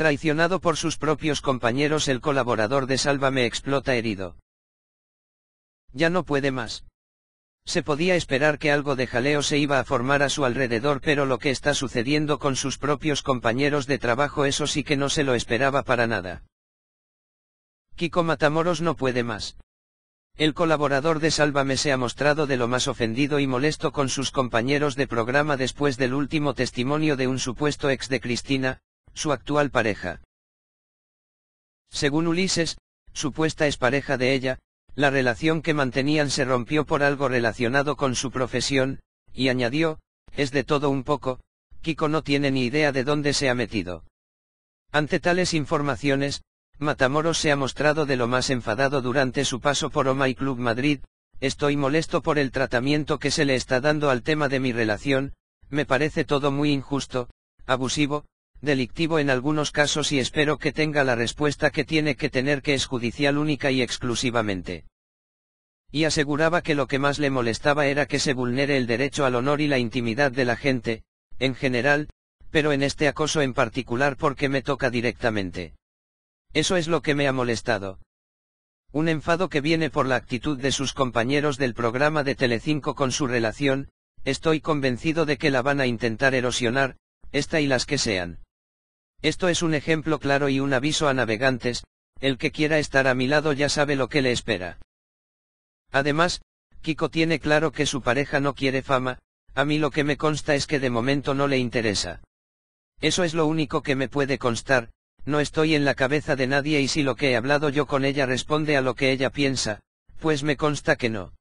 Traicionado por sus propios compañeros el colaborador de Sálvame explota herido. Ya no puede más. Se podía esperar que algo de jaleo se iba a formar a su alrededor pero lo que está sucediendo con sus propios compañeros de trabajo eso sí que no se lo esperaba para nada. Kiko Matamoros no puede más. El colaborador de Sálvame se ha mostrado de lo más ofendido y molesto con sus compañeros de programa después del último testimonio de un supuesto ex de Cristina, su actual pareja. Según Ulises, supuesta es pareja de ella, la relación que mantenían se rompió por algo relacionado con su profesión, y añadió, es de todo un poco, Kiko no tiene ni idea de dónde se ha metido. Ante tales informaciones, Matamoros se ha mostrado de lo más enfadado durante su paso por Oma y Club Madrid, estoy molesto por el tratamiento que se le está dando al tema de mi relación, me parece todo muy injusto, abusivo, delictivo en algunos casos y espero que tenga la respuesta que tiene que tener que es judicial única y exclusivamente. Y aseguraba que lo que más le molestaba era que se vulnere el derecho al honor y la intimidad de la gente, en general, pero en este acoso en particular porque me toca directamente. Eso es lo que me ha molestado. Un enfado que viene por la actitud de sus compañeros del programa de Telecinco con su relación, estoy convencido de que la van a intentar erosionar, esta y las que sean. Esto es un ejemplo claro y un aviso a navegantes, el que quiera estar a mi lado ya sabe lo que le espera. Además, Kiko tiene claro que su pareja no quiere fama, a mí lo que me consta es que de momento no le interesa. Eso es lo único que me puede constar, no estoy en la cabeza de nadie y si lo que he hablado yo con ella responde a lo que ella piensa, pues me consta que no.